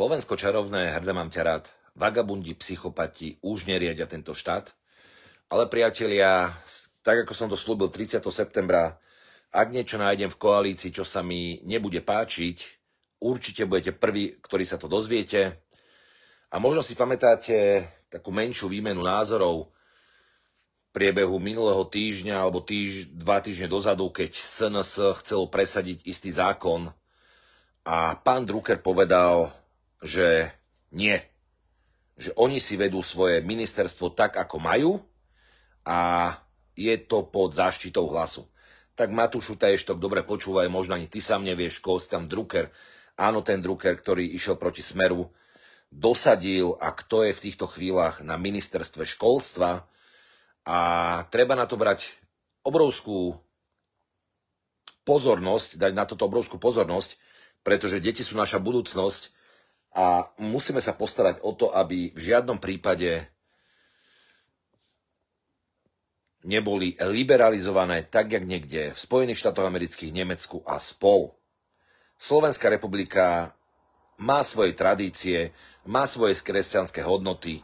Slovensko čarovné, hrdé mám ťa rád. Vagabundi, psychopati už neriadia tento štát. Ale priatelia, tak ako som to slúbil 30. septembra, ak niečo nájdem v koalícii, čo sa mi nebude páčiť, určite budete prví, ktorí sa to dozviete. A možno si pamätáte takú menšiu výmenu názorov v priebehu minulého týždňa alebo týž, dva týždne dozadu, keď SNS chcelo presadiť istý zákon a pán Drucker povedal, že nie. Že oni si vedú svoje ministerstvo tak, ako majú a je to pod záštitou hlasu. Tak Matúšu Taještok dobre počúvaj, možno ani ty sám nevieš, koho tam Drucker. Áno, ten Drucker, ktorý išiel proti smeru, dosadil a kto je v týchto chvíľach na ministerstve školstva. A treba na to brať obrovskú pozornosť, dať na toto obrovskú pozornosť, pretože deti sú naša budúcnosť a musíme sa postarať o to, aby v žiadnom prípade neboli liberalizované tak, jak niekde v Spojených štátoch amerických, Nemecku a spol. Slovenská republika má svoje tradície, má svoje kresťanské hodnoty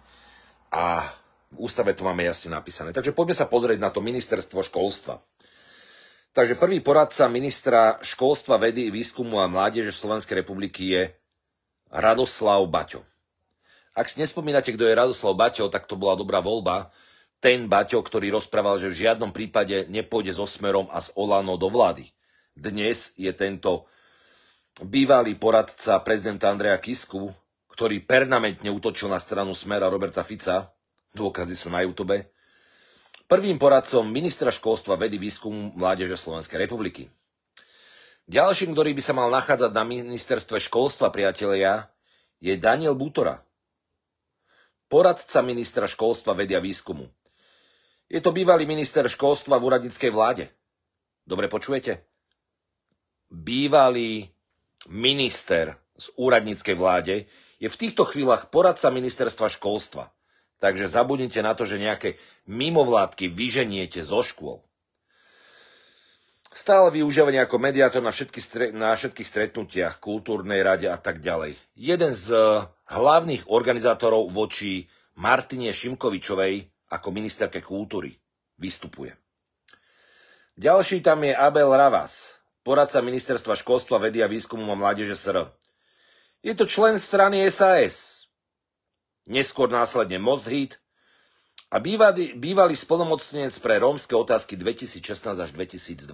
a v ústave to máme jasne napísané. Takže poďme sa pozrieť na to ministerstvo školstva. Takže prvý poradca ministra školstva, vedy, výskumu a mládeže Slovenskej republiky je Radoslav Baťo. Ak si nespomínate, kto je Radoslav Baťo, tak to bola dobrá voľba. Ten Baťo, ktorý rozprával, že v žiadnom prípade nepôjde so Smerom a s Olano do vlády. Dnes je tento bývalý poradca prezidenta Andreja Kisku, ktorý permanentne útočil na stranu Smera Roberta Fica, dôkazy sú na YouTube, prvým poradcom ministra školstva, vedy, výskumu, mládeže Slovenskej republiky. Ďalším, ktorý by sa mal nachádzať na ministerstve školstva, priatelia, je Daniel Butora. Poradca ministra školstva vedia výskumu. Je to bývalý minister školstva v úradnickej vláde. Dobre počujete? Bývalý minister z úradníckej vláde je v týchto chvíľach poradca ministerstva školstva. Takže zabudnite na to, že nejaké mimovládky vyženiete zo škôl. Stále využívaný ako mediátor na, všetky stre- na všetkých stretnutiach, kultúrnej rade a tak ďalej. Jeden z eh, hlavných organizátorov voči Martine Šimkovičovej ako ministerke kultúry vystupuje. Ďalší tam je Abel Ravas, poradca ministerstva školstva, vedy a výskumu a mládeže SR. Je to člen strany SAS. Neskôr následne Most Hit, a bývalý, bývalý spolomocnenec pre rómske otázky 2016 až 2020.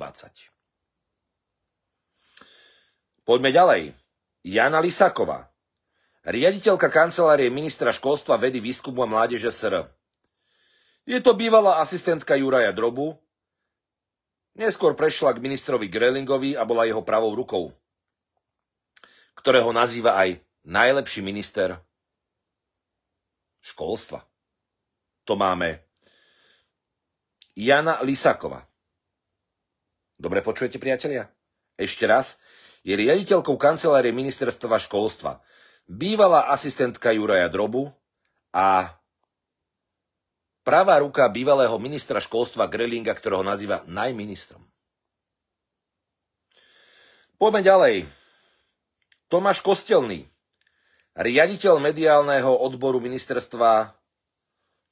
Poďme ďalej. Jana Lisáková, riaditeľka kancelárie ministra školstva, vedy, výskumu a mládeže SR. Je to bývalá asistentka Juraja Drobu, neskôr prešla k ministrovi Grelingovi a bola jeho pravou rukou, ktorého nazýva aj najlepší minister školstva to máme Jana Lisakova. Dobre počujete, priatelia? Ešte raz, je riaditeľkou kancelárie ministerstva školstva, bývalá asistentka Juraja Drobu a pravá ruka bývalého ministra školstva Grelinga, ktorého nazýva najministrom. Poďme ďalej. Tomáš Kostelný, riaditeľ mediálneho odboru ministerstva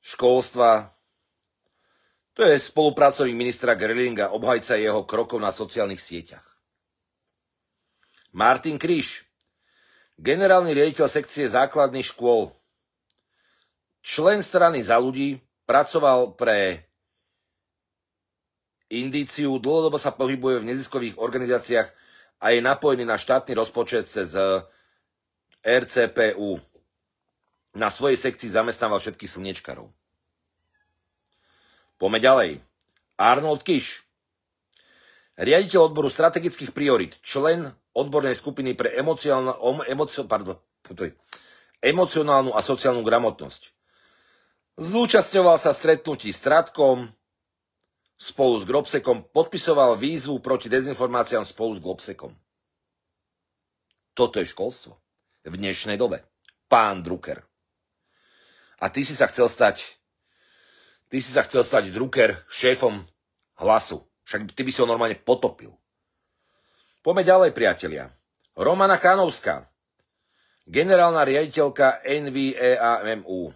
školstva. To je spolupracovník ministra Gerlinga, obhajca jeho krokov na sociálnych sieťach. Martin Kríš, generálny riaditeľ sekcie základných škôl, člen strany za ľudí, pracoval pre indíciu, dlhodobo sa pohybuje v neziskových organizáciách a je napojený na štátny rozpočet cez eh, RCPU. Na svojej sekcii zamestnával všetkých slnečkarov. Pome ďalej. Arnold Kiš. Riaditeľ odboru strategických priorit, člen odbornej skupiny pre emocionálnu, emocio, pardon, emocionálnu a sociálnu gramotnosť. Zúčastňoval sa stretnutí s Tratkom, spolu s Globsekom, podpisoval výzvu proti dezinformáciám spolu s Globsekom. Toto je školstvo. V dnešnej dobe. Pán Drucker. A ty si sa chcel stať Ty si sa chcel stať druker šéfom hlasu. Však ty by si ho normálne potopil. Poďme ďalej, priatelia. Romana Kanovská, generálna riaditeľka NVEAMU.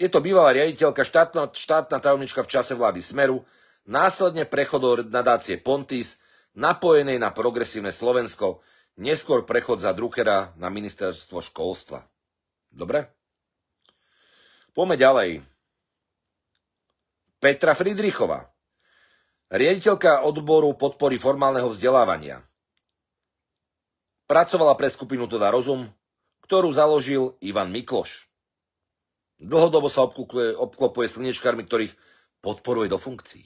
Je to bývalá riaditeľka, štátna, štátna tajomnička v čase vlády Smeru, následne prechod do nadácie Pontis, napojenej na progresívne Slovensko, neskôr prechod za Druckera na ministerstvo školstva. Dobre? Pome ďalej. Petra Fridrichova, riaditeľka odboru podpory formálneho vzdelávania. Pracovala pre skupinu Teda rozum, ktorú založil Ivan Mikloš. Dlhodobo sa obklopuje, obklopuje slnečkármi, ktorých podporuje do funkcií.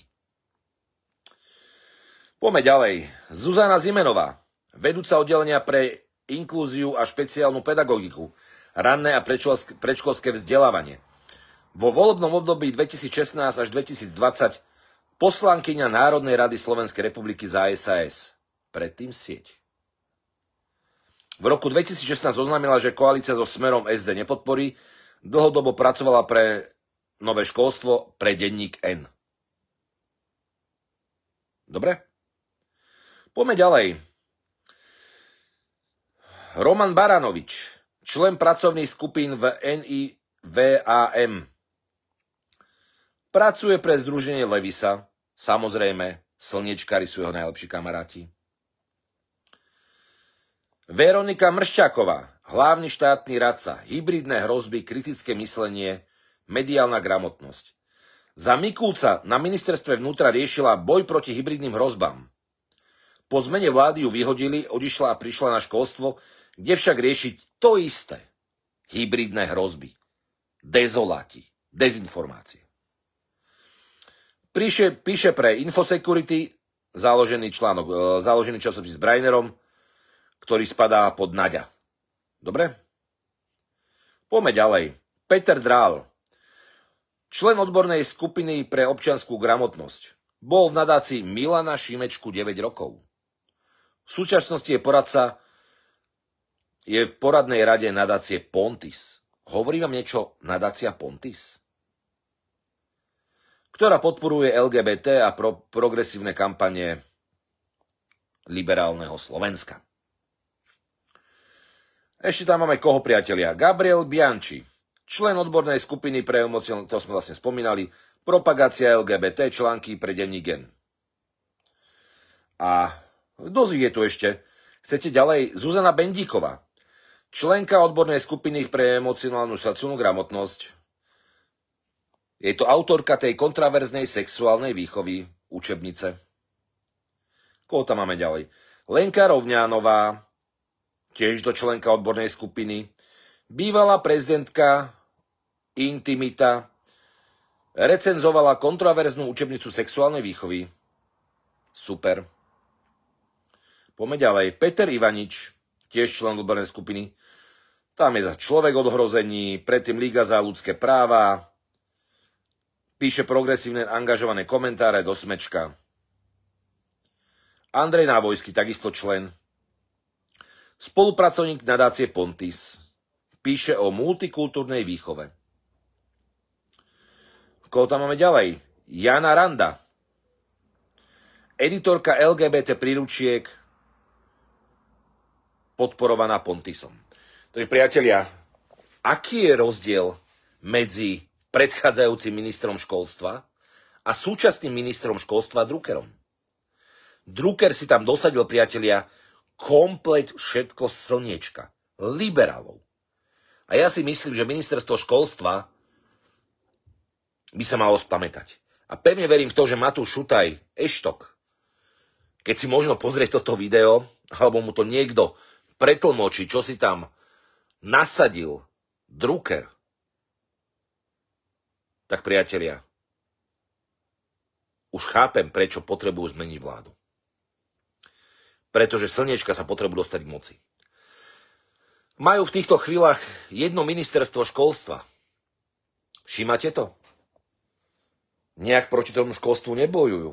Pome ďalej. Zuzana Zimenová, vedúca oddelenia pre inklúziu a špeciálnu pedagogiku, ranné a predškolské vzdelávanie – vo volebnom období 2016 až 2020 poslankyňa Národnej rady Slovenskej republiky za SAS. Predtým sieť. V roku 2016 oznámila, že koalícia so Smerom SD nepodporí, dlhodobo pracovala pre nové školstvo, pre denník N. Dobre? Poďme ďalej. Roman Baranovič, člen pracovných skupín v NIVAM, Pracuje pre združenie Levisa, samozrejme, slniečkari sú jeho najlepší kamaráti. Veronika Mršťáková, hlavný štátny radca, hybridné hrozby, kritické myslenie, mediálna gramotnosť. Za Mikulca na ministerstve vnútra riešila boj proti hybridným hrozbám. Po zmene vlády ju vyhodili, odišla a prišla na školstvo, kde však riešiť to isté. Hybridné hrozby, dezoláti, dezinformácie. Píše, píše pre Infosecurity založený článok, e, založený časopis s Brainerom, ktorý spadá pod Naďa. Dobre? Poďme ďalej. Peter Drál, člen odbornej skupiny pre občianskú gramotnosť, bol v nadácii Milana Šimečku 9 rokov. V súčasnosti je poradca, je v poradnej rade nadácie Pontis. Hovorí vám niečo nadácia Pontis? ktorá podporuje LGBT a pro- progresívne kampanie liberálneho Slovenska. Ešte tam máme koho priatelia. Gabriel Bianchi, člen odbornej skupiny pre emocionálne, to sme vlastne spomínali, propagácia LGBT články pre denní gen. A dosť je tu ešte. Chcete ďalej? Zuzana Bendíková, členka odbornej skupiny pre emocionálnu sociálnu gramotnosť, je to autorka tej kontraverznej sexuálnej výchovy učebnice. Koho tam máme ďalej? Lenka Rovňánová, tiež do členka odbornej skupiny, bývalá prezidentka Intimita, recenzovala kontraverznú učebnicu sexuálnej výchovy. Super. Poďme ďalej. Peter Ivanič, tiež člen odbornej skupiny. Tam je za človek odhrození, predtým Liga za ľudské práva, Píše progresívne angažované komentáre do smečka. Andrej Návojský, takisto člen. Spolupracovník nadácie Pontis. Píše o multikultúrnej výchove. Koho tam máme ďalej? Jana Randa. Editorka LGBT príručiek podporovaná Pontisom. Takže priatelia, aký je rozdiel medzi predchádzajúcim ministrom školstva a súčasným ministrom školstva Druckerom. Drucker si tam dosadil, priatelia, komplet všetko slniečka. Liberálov. A ja si myslím, že ministerstvo školstva by sa malo spamätať. A pevne verím v to, že Matúš Šutaj, Eštok, keď si možno pozrieť toto video, alebo mu to niekto pretlmočí, čo si tam nasadil Drucker, tak priatelia, už chápem, prečo potrebujú zmeniť vládu. Pretože slnečka sa potrebujú dostať k moci. Majú v týchto chvíľach jedno ministerstvo školstva. Všimáte to? Nejak proti tomu školstvu nebojujú,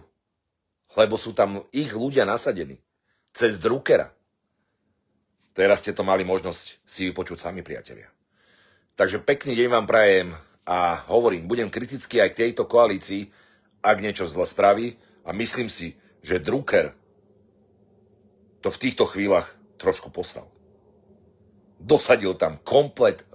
lebo sú tam ich ľudia nasadení. Cez drukera. Teraz ste to mali možnosť si vypočuť sami, priatelia. Takže pekný deň vám prajem a hovorím, budem kritický aj tejto koalícii, ak niečo zle spraví a myslím si, že Drucker to v týchto chvíľach trošku poslal. Dosadil tam komplet